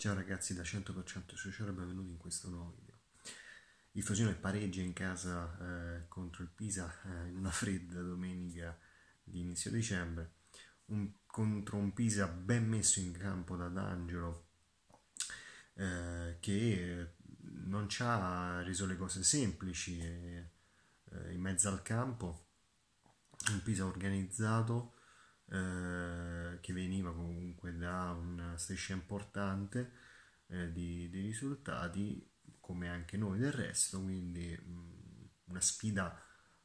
Ciao ragazzi da 100% Sociale, benvenuti in questo nuovo video. Il Frosinone pareggia in casa eh, contro il Pisa eh, in una fredda domenica di inizio dicembre, un, contro un Pisa ben messo in campo da D'Angelo eh, che non ci ha reso le cose semplici eh, in mezzo al campo, un Pisa organizzato eh, che veniva comunque da una striscia importante eh, di, di, risultati, come anche noi del resto, quindi mh, mm, una sfida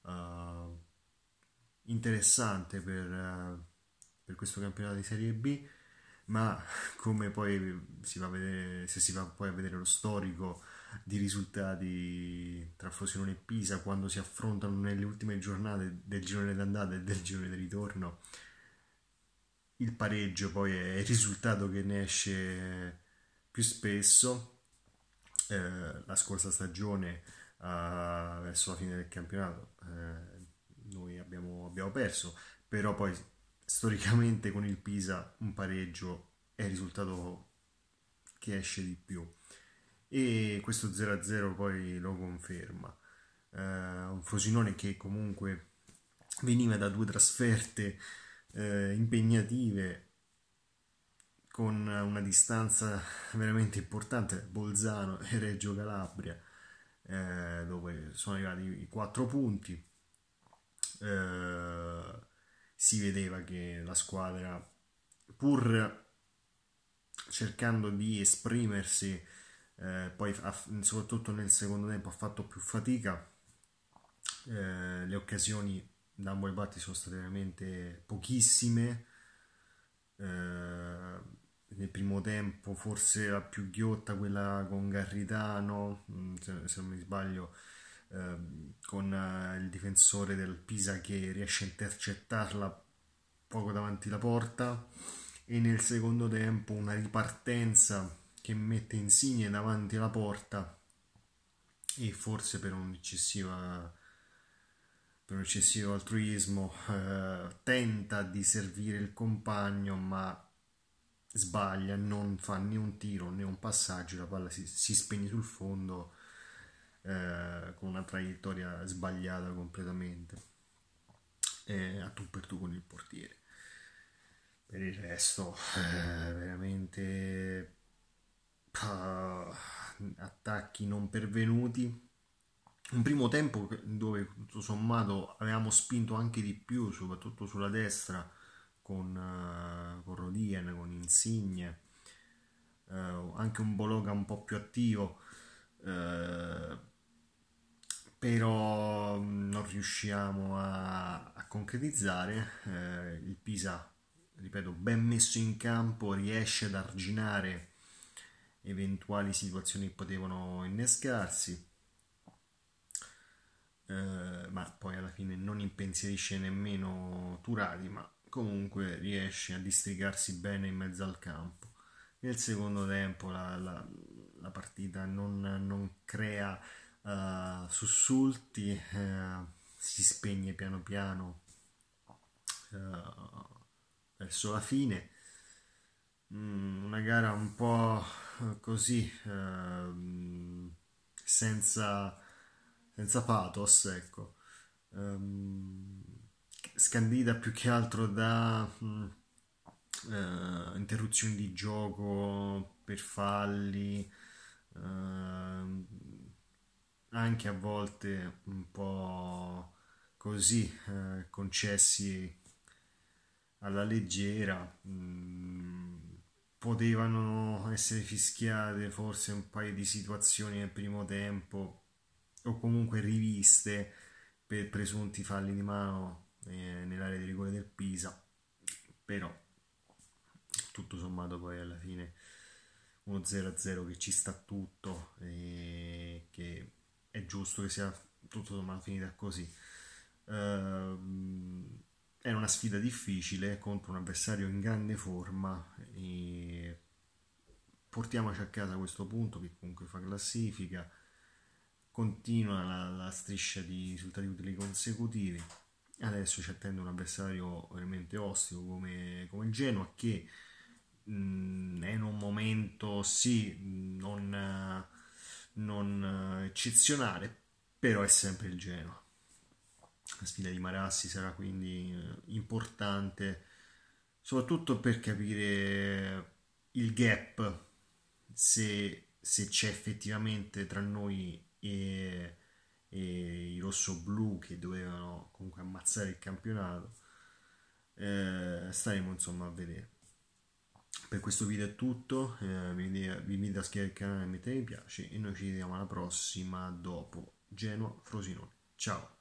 uh, interessante per, uh, per questo campionato di Serie B, ma come poi si va a vedere, se si va poi a vedere lo storico di risultati tra Frosinone e Pisa quando si affrontano nelle ultime giornate del girone d'andata e del girone di ritorno il pareggio poi è il risultato che ne esce più spesso. Eh, la scorsa stagione, eh, verso la fine del campionato, eh, noi abbiamo, abbiamo perso, però poi storicamente con il Pisa un pareggio è il risultato che esce di più e questo 0-0 poi lo conferma. Uh, un Frosinone che comunque veniva da due trasferte eh, impegnative con una distanza veramente importante, Bolzano e Reggio Calabria, eh, dove sono arrivati i quattro punti. Eh, si vedeva che la squadra, pur cercando di esprimersi, eh, poi ha, soprattutto nel secondo tempo ha fatto più fatica, eh, le occasioni Dumbo e Batti sono state veramente pochissime. Eh, nel primo tempo forse la più ghiotta, quella con Garritano, mm, se, non mi sbaglio, ehm, eh, con il difensore del Pisa che riesce a intercettarla poco davanti la porta e nel secondo tempo una ripartenza che mette Insigne davanti alla porta e forse per un'eccessiva per un eccessivo altruismo eh, tenta di servire il compagno ma sbaglia, non fa né un tiro né un passaggio, la palla si, si spegne sul fondo eh, con una traiettoria sbagliata completamente eh, a tu per tu con il portiere. Per il resto, eh, veramente uh, attacchi non pervenuti un primo tempo dove tutto sommato avevamo spinto anche di più, soprattutto sulla destra, con, uh, con Rodien, con Insigne, uh, anche un Bologna un po' più attivo, uh, però mm, non riusciamo a, a concretizzare. il Pisa, ripeto, ben messo in campo, riesce ad arginare eventuali situazioni che potevano innescarsi eh, ma poi alla fine non impensierisce nemmeno Turati, ma comunque riesce a districarsi bene in mezzo al campo. Nel secondo tempo la, la, la partita non, non crea uh, sussulti, uh, si spegne piano piano uh, verso la fine. Mm, una gara un po' così, senza senza pathos, ecco. Um, scandita più che altro da uh, interruzioni di gioco per falli, uh, anche a volte un po' così uh, concessi alla leggera. Mh, mm, potevano essere fischiate forse un paio di situazioni nel primo tempo o comunque riviste per presunti falli di mano eh, nell'area di rigore del Pisa, però tutto sommato poi alla fine uno 0-0 che ci sta tutto e che è giusto che sia tutto sommato finita così. Uh, era una sfida difficile contro un avversario in grande forma portiamoci a casa questo punto che comunque fa classifica continua la, la striscia di risultati utili consecutivi adesso ci attende un avversario veramente ostico come, come Genoa che mh, mm, è in un momento sì non, non, eccezionale però è sempre il Genoa la sfida di Marassi sarà quindi eh, importante soprattutto per capire il gap se, se c'è effettivamente tra noi e, e i rossoblu che dovevano comunque ammazzare il campionato. Eh, staremo insomma a vedere. Per questo video è tutto, eh, vi invito a iscrivervi il canale e mettere mi piace e noi ci vediamo alla prossima dopo Genoa Frosinone. Ciao!